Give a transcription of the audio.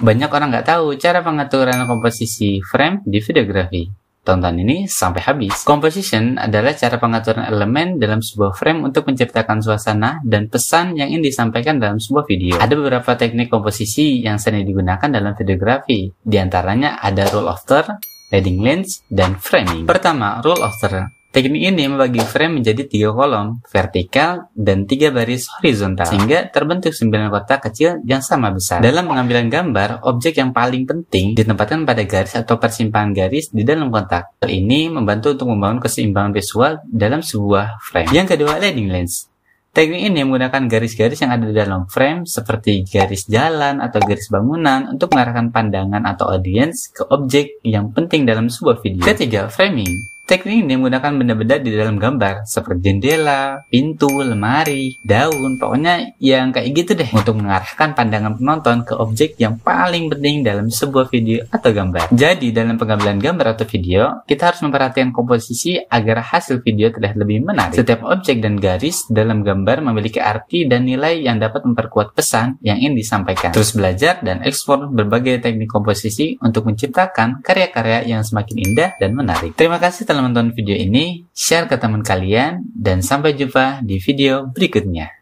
Banyak orang nggak tahu cara pengaturan komposisi frame di videografi. Tonton ini sampai habis. Composition adalah cara pengaturan elemen dalam sebuah frame untuk menciptakan suasana dan pesan yang ingin disampaikan dalam sebuah video. Ada beberapa teknik komposisi yang sering digunakan dalam videografi. Di antaranya ada rule of third, leading lens, dan framing. Pertama, rule of third Teknik ini membagi frame menjadi tiga kolom, vertikal dan tiga baris horizontal, sehingga terbentuk sembilan kotak kecil yang sama besar. Dalam pengambilan gambar, objek yang paling penting ditempatkan pada garis atau persimpangan garis di dalam kotak. Hal ini membantu untuk membangun keseimbangan visual dalam sebuah frame. Yang kedua, leading lens. Teknik ini menggunakan garis-garis yang ada di dalam frame seperti garis jalan atau garis bangunan untuk mengarahkan pandangan atau audiens ke objek yang penting dalam sebuah video. Ketiga, framing. Teknik ini menggunakan benda-benda di dalam gambar seperti jendela, pintu, lemari, daun, pokoknya yang kayak gitu deh untuk mengarahkan pandangan penonton ke objek yang paling penting dalam sebuah video atau gambar. Jadi dalam pengambilan gambar atau video, kita harus memperhatikan komposisi agar hasil video terlihat lebih menarik. Setiap objek dan garis dalam gambar memiliki arti dan nilai yang dapat memperkuat pesan yang ingin disampaikan. Terus belajar dan ekspor berbagai teknik komposisi untuk menciptakan karya-karya yang semakin indah dan menarik. Terima kasih telah telah menonton video ini, share ke teman kalian, dan sampai jumpa di video berikutnya.